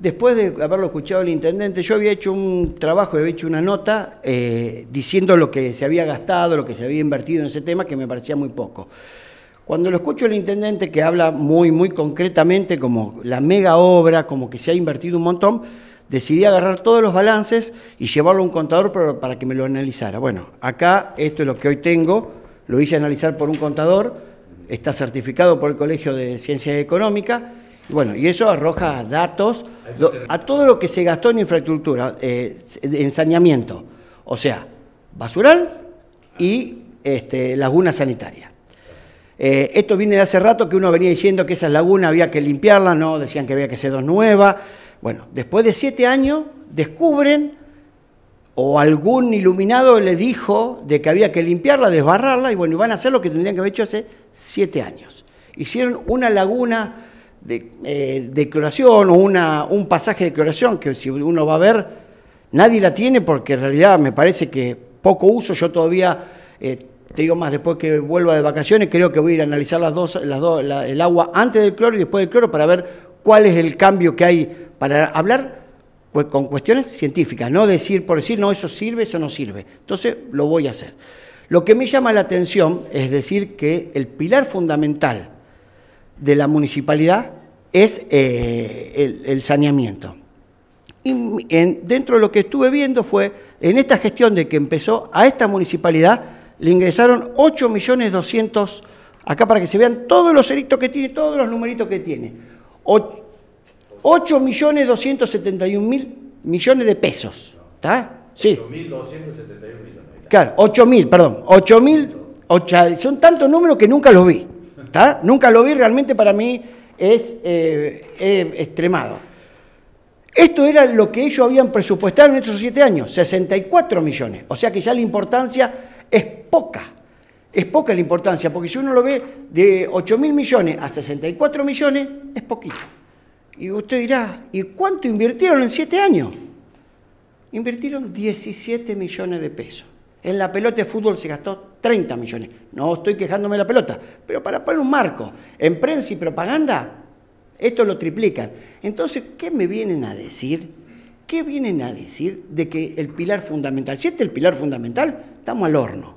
Después de haberlo escuchado el intendente, yo había hecho un trabajo, había hecho una nota eh, diciendo lo que se había gastado, lo que se había invertido en ese tema, que me parecía muy poco. Cuando lo escucho el intendente que habla muy, muy concretamente como la mega obra, como que se ha invertido un montón, decidí agarrar todos los balances y llevarlo a un contador para, que me lo analizara. Bueno, acá esto es lo que hoy tengo, lo hice analizar por un contador, está certificado por el Colegio de Ciencias Económicas bueno, y eso arroja datos a todo lo que se gastó en infraestructura, eh, en saneamiento, o sea, basural y este, laguna sanitaria. Eh, esto viene de hace rato que uno venía diciendo que esa laguna había que limpiarla, no, decían que había que hacer dos nuevas. Bueno, después de siete años descubren o algún iluminado le dijo de que había que limpiarla, desbarrarla, y bueno, iban van a hacer lo que tendrían que haber hecho hace siete años. Hicieron una laguna de, cloración eh, declaración o una, un pasaje de declaración que si uno va a ver, nadie la tiene porque en realidad me parece que poco uso, yo todavía... Eh, te digo más, después que vuelva de vacaciones, creo que voy a ir a analizar las dos, el agua antes del cloro y después del cloro para ver cuál es el cambio que hay para hablar pues, con cuestiones científicas, no decir por decir, no, eso sirve, eso no sirve. Entonces lo voy a hacer. Lo que me llama la atención es decir que el pilar fundamental de la municipalidad es eh, el, saneamiento. Y dentro de lo que estuve viendo fue, en esta gestión de que empezó a esta municipalidad, le ingresaron 8 millones acá para que se vean todos los eritos que tiene, todos los numeritos que tiene. 8.271.000 millones millones de pesos. ¿Está? Sí. 8.271 Claro, 8.000, perdón. 8.000, son tantos números que nunca los vi. ¿Está? Nunca lo vi realmente para mí es eh, em, extremado. Esto era lo que ellos habían presupuestado en estos siete años, 64 millones. O sea que ya la importancia es poca. Es poca la importancia, porque si uno lo ve de 8 mil millones a 64 millones, es poquito. Y usted dirá, ¿y cuánto invirtieron en siete años? Invirtieron 17 millones de pesos. En la pelota de fútbol se gastó 30 millones. No estoy quejándome de la pelota, pero para poner un marco, en prensa y propaganda, esto lo triplican. Entonces, ¿qué me vienen a decir? ¿Qué vienen a decir de que el pilar fundamental, si este es el pilar fundamental, estamos al horno.